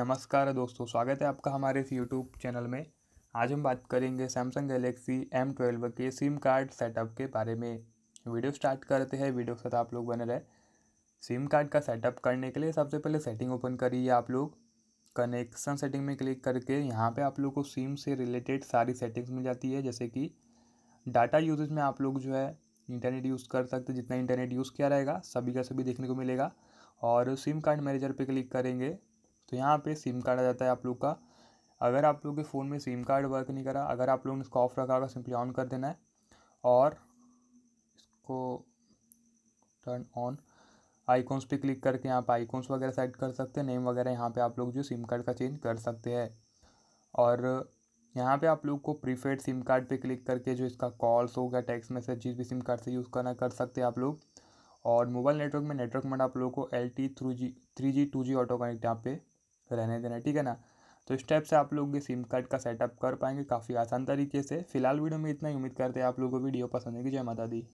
नमस्कार दोस्तों स्वागत है आपका हमारे इस यूट्यूब चैनल में आज हम बात करेंगे सैमसंग गैलेक्सी एम ट्वेल्व के सिम कार्ड सेटअप के बारे में वीडियो स्टार्ट करते हैं वीडियो के साथ आप लोग बने रहे सिम कार्ड का सेटअप करने के लिए सबसे पहले सेटिंग ओपन करिए आप लोग कनेक्शन सेटिंग में क्लिक करके यहाँ पर आप लोग को सिम से रिलेटेड सारी सेटिंग्स मिल जाती है जैसे कि डाटा यूजेज में आप लोग जो है इंटरनेट यूज़ कर सकते जितना इंटरनेट यूज़ किया रहेगा सभी का सभी देखने को मिलेगा और सिम कार्ड मैनेजर पे क्लिक करेंगे तो यहाँ पे सिम कार्ड आ जाता है आप लोग का अगर आप लोग के फ़ोन में सिम कार्ड वर्क नहीं करा अगर आप लोगों ने इसको ऑफ रखा होगा सिंपली ऑन कर देना है और इसको टर्न ऑन आइकॉन्स पे क्लिक करके यहाँ पे आइकॉन्स वगैरह सेट कर सकते हैं नेम वगैरह यहाँ पे आप लोग जो सिम कार्ड का चेंज कर सकते हैं और यहाँ पे आप लोग को प्रीपेड सिम कार्ड पे क्लिक करके जो इसका कॉल्स होगा टेक्स्ट मैसेज जिस भी सिम कार्ड से यूज़ करना कर सकते हैं आप लोग और मोबाइल नेटवर्क में नेटवर्क में आप लोग को L T through G three G two G auto connect यहाँ पे रहने देना ठीक है ना तो इस टाइप से आप लोग ये सिम कार्ड का सेटअप कर पाएंगे काफ़ी आसान तरीके से फिलहाल वीडियो में इतना ही उम्मीद करते हैं आप लोगों को वीडियो पसंद है कि जय माता दी